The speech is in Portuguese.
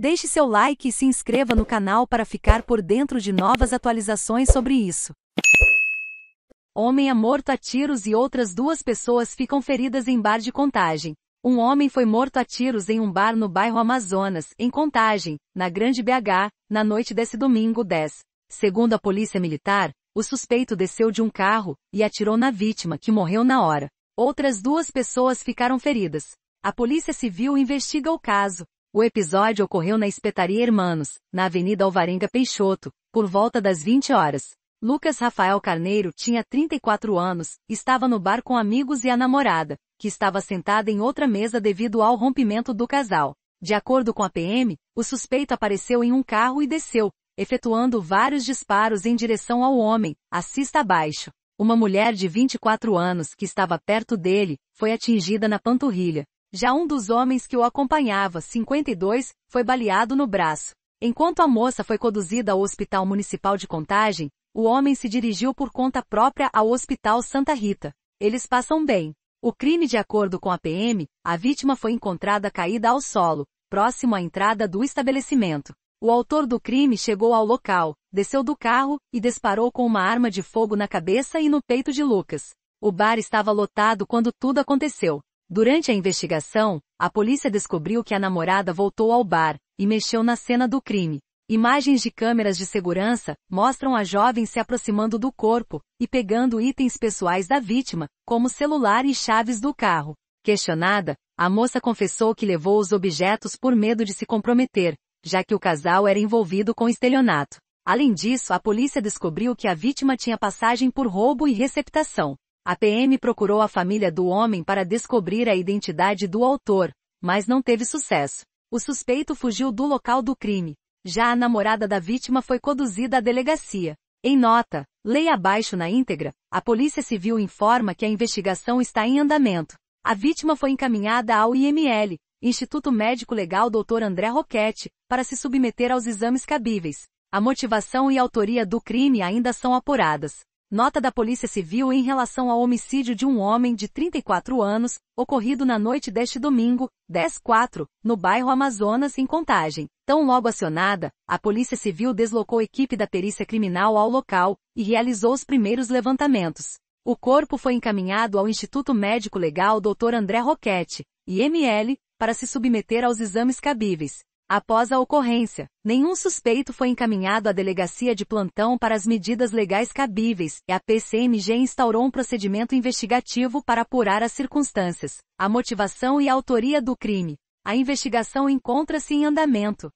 Deixe seu like e se inscreva no canal para ficar por dentro de novas atualizações sobre isso. Homem é morto a tiros e outras duas pessoas ficam feridas em bar de contagem. Um homem foi morto a tiros em um bar no bairro Amazonas, em Contagem, na Grande BH, na noite desse domingo 10. Segundo a polícia militar, o suspeito desceu de um carro e atirou na vítima, que morreu na hora. Outras duas pessoas ficaram feridas. A Polícia Civil investiga o caso. O episódio ocorreu na Espetaria Hermanos, na Avenida Alvarenga Peixoto, por volta das 20 horas. Lucas Rafael Carneiro tinha 34 anos, estava no bar com amigos e a namorada, que estava sentada em outra mesa devido ao rompimento do casal. De acordo com a PM, o suspeito apareceu em um carro e desceu, efetuando vários disparos em direção ao homem, assista abaixo. Uma mulher de 24 anos que estava perto dele foi atingida na panturrilha. Já um dos homens que o acompanhava, 52, foi baleado no braço. Enquanto a moça foi conduzida ao Hospital Municipal de Contagem, o homem se dirigiu por conta própria ao Hospital Santa Rita. Eles passam bem. O crime, de acordo com a PM, a vítima foi encontrada caída ao solo, próximo à entrada do estabelecimento. O autor do crime chegou ao local, desceu do carro e disparou com uma arma de fogo na cabeça e no peito de Lucas. O bar estava lotado quando tudo aconteceu. Durante a investigação, a polícia descobriu que a namorada voltou ao bar e mexeu na cena do crime. Imagens de câmeras de segurança mostram a jovem se aproximando do corpo e pegando itens pessoais da vítima, como celular e chaves do carro. Questionada, a moça confessou que levou os objetos por medo de se comprometer, já que o casal era envolvido com estelionato. Além disso, a polícia descobriu que a vítima tinha passagem por roubo e receptação. A PM procurou a família do homem para descobrir a identidade do autor, mas não teve sucesso. O suspeito fugiu do local do crime. Já a namorada da vítima foi conduzida à delegacia. Em nota, leia abaixo na íntegra, a Polícia Civil informa que a investigação está em andamento. A vítima foi encaminhada ao IML, Instituto Médico Legal Dr. André Roquete, para se submeter aos exames cabíveis. A motivação e autoria do crime ainda são apuradas. Nota da Polícia Civil em relação ao homicídio de um homem de 34 anos, ocorrido na noite deste domingo, 10-4, no bairro Amazonas, em Contagem. Tão logo acionada, a Polícia Civil deslocou equipe da perícia criminal ao local e realizou os primeiros levantamentos. O corpo foi encaminhado ao Instituto Médico Legal Dr. André Roquete, IML, para se submeter aos exames cabíveis. Após a ocorrência, nenhum suspeito foi encaminhado à delegacia de plantão para as medidas legais cabíveis, e a PCMG instaurou um procedimento investigativo para apurar as circunstâncias, a motivação e a autoria do crime. A investigação encontra-se em andamento.